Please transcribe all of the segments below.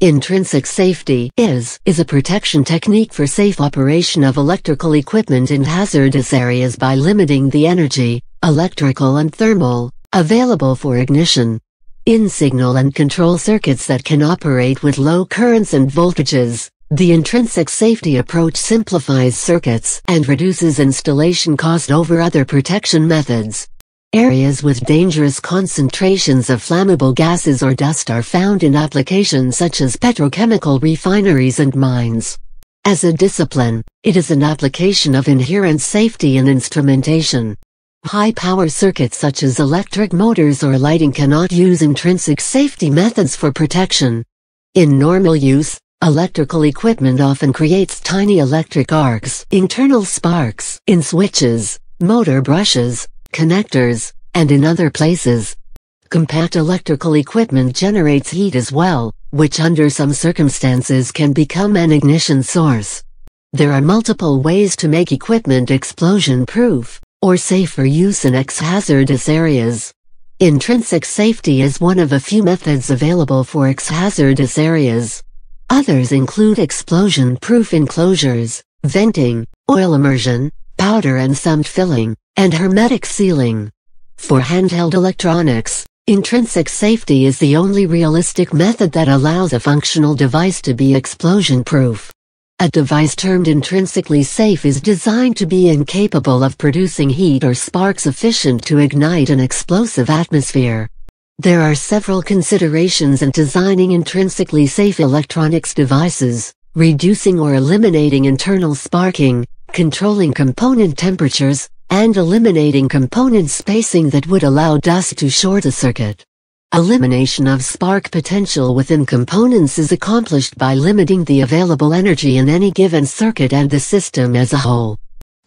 Intrinsic safety is, is a protection technique for safe operation of electrical equipment in hazardous areas by limiting the energy, electrical and thermal, available for ignition, in signal and control circuits that can operate with low currents and voltages. The intrinsic safety approach simplifies circuits and reduces installation cost over other protection methods. Areas with dangerous concentrations of flammable gases or dust are found in applications such as petrochemical refineries and mines. As a discipline, it is an application of inherent safety and instrumentation. High-power circuits such as electric motors or lighting cannot use intrinsic safety methods for protection. In normal use, electrical equipment often creates tiny electric arcs, internal sparks, in switches, motor brushes, connectors, and in other places. Compact electrical equipment generates heat as well, which under some circumstances can become an ignition source. There are multiple ways to make equipment explosion-proof, or safe for use in ex-hazardous areas. Intrinsic safety is one of a few methods available for ex-hazardous areas. Others include explosion-proof enclosures, venting, oil immersion, powder and some filling, and hermetic sealing. For handheld electronics, intrinsic safety is the only realistic method that allows a functional device to be explosion-proof. A device termed intrinsically safe is designed to be incapable of producing heat or spark sufficient to ignite an explosive atmosphere. There are several considerations in designing intrinsically safe electronics devices, reducing or eliminating internal sparking, controlling component temperatures, and eliminating component spacing that would allow dust to short a circuit. Elimination of spark potential within components is accomplished by limiting the available energy in any given circuit and the system as a whole.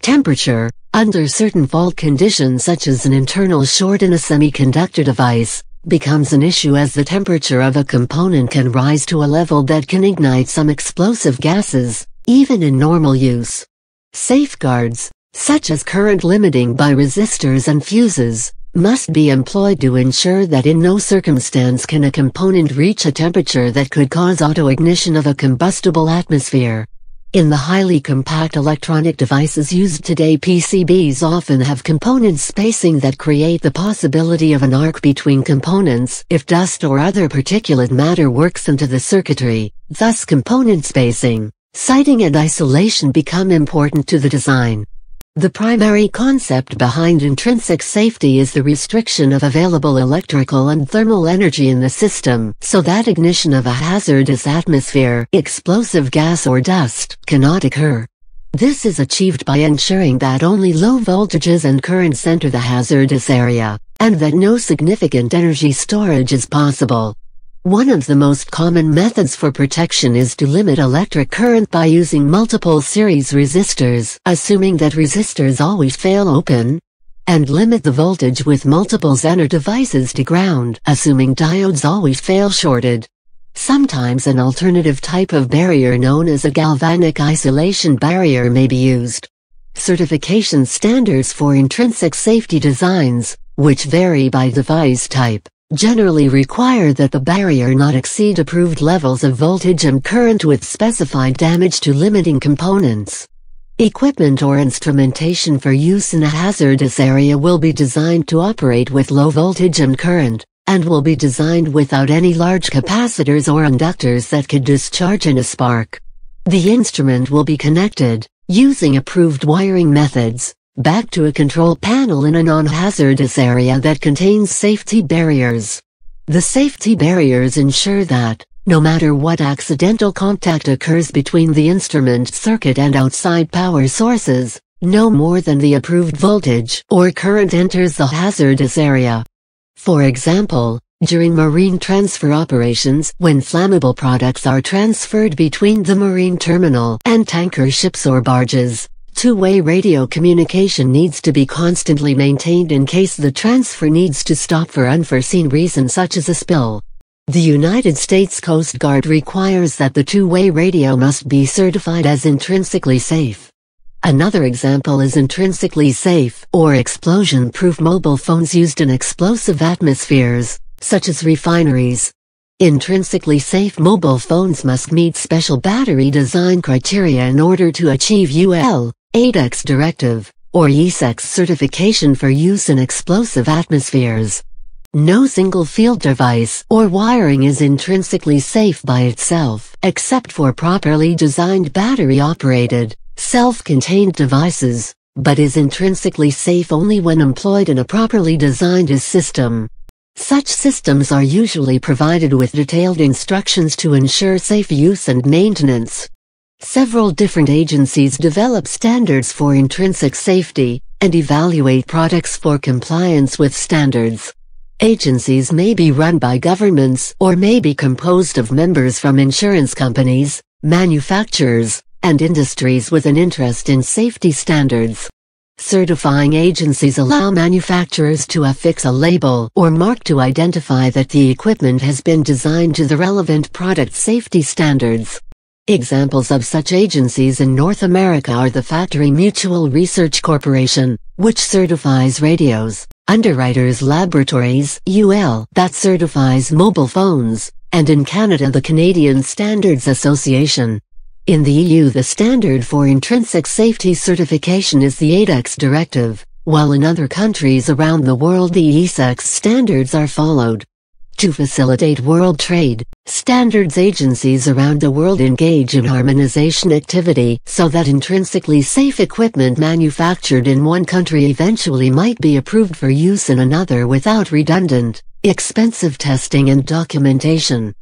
Temperature, under certain fault conditions such as an internal short in a semiconductor device, becomes an issue as the temperature of a component can rise to a level that can ignite some explosive gases, even in normal use. Safeguards, such as current limiting by resistors and fuses, must be employed to ensure that in no circumstance can a component reach a temperature that could cause autoignition of a combustible atmosphere. In the highly compact electronic devices used today PCBs often have component spacing that create the possibility of an arc between components if dust or other particulate matter works into the circuitry, thus component spacing. Sighting and isolation become important to the design. The primary concept behind intrinsic safety is the restriction of available electrical and thermal energy in the system so that ignition of a hazardous atmosphere, explosive gas or dust, cannot occur. This is achieved by ensuring that only low voltages and currents enter the hazardous area, and that no significant energy storage is possible. One of the most common methods for protection is to limit electric current by using multiple series resistors, assuming that resistors always fail open, and limit the voltage with multiple Zener devices to ground, assuming diodes always fail shorted. Sometimes an alternative type of barrier known as a galvanic isolation barrier may be used. Certification standards for intrinsic safety designs, which vary by device type, generally require that the barrier not exceed approved levels of voltage and current with specified damage to limiting components. Equipment or instrumentation for use in a hazardous area will be designed to operate with low voltage and current, and will be designed without any large capacitors or inductors that could discharge in a spark. The instrument will be connected, using approved wiring methods, back to a control panel in a non-hazardous area that contains safety barriers. The safety barriers ensure that, no matter what accidental contact occurs between the instrument circuit and outside power sources, no more than the approved voltage or current enters the hazardous area. For example, during marine transfer operations when flammable products are transferred between the marine terminal and tanker ships or barges, Two-way radio communication needs to be constantly maintained in case the transfer needs to stop for unforeseen reasons such as a spill. The United States Coast Guard requires that the two-way radio must be certified as intrinsically safe. Another example is intrinsically safe or explosion-proof mobile phones used in explosive atmospheres, such as refineries. Intrinsically safe mobile phones must meet special battery design criteria in order to achieve UL. ADEX Directive, or ESEX certification for use in explosive atmospheres. No single field device or wiring is intrinsically safe by itself, except for properly designed battery-operated, self-contained devices, but is intrinsically safe only when employed in a properly designed system. Such systems are usually provided with detailed instructions to ensure safe use and maintenance. Several different agencies develop standards for intrinsic safety and evaluate products for compliance with standards. Agencies may be run by governments or may be composed of members from insurance companies, manufacturers, and industries with an interest in safety standards. Certifying agencies allow manufacturers to affix a label or mark to identify that the equipment has been designed to the relevant product safety standards. Examples of such agencies in North America are the Factory Mutual Research Corporation, which certifies radios, Underwriters Laboratories UL, that certifies mobile phones, and in Canada the Canadian Standards Association. In the EU the standard for intrinsic safety certification is the ADEX directive, while in other countries around the world the ESEX standards are followed. To facilitate world trade, standards agencies around the world engage in harmonization activity so that intrinsically safe equipment manufactured in one country eventually might be approved for use in another without redundant, expensive testing and documentation.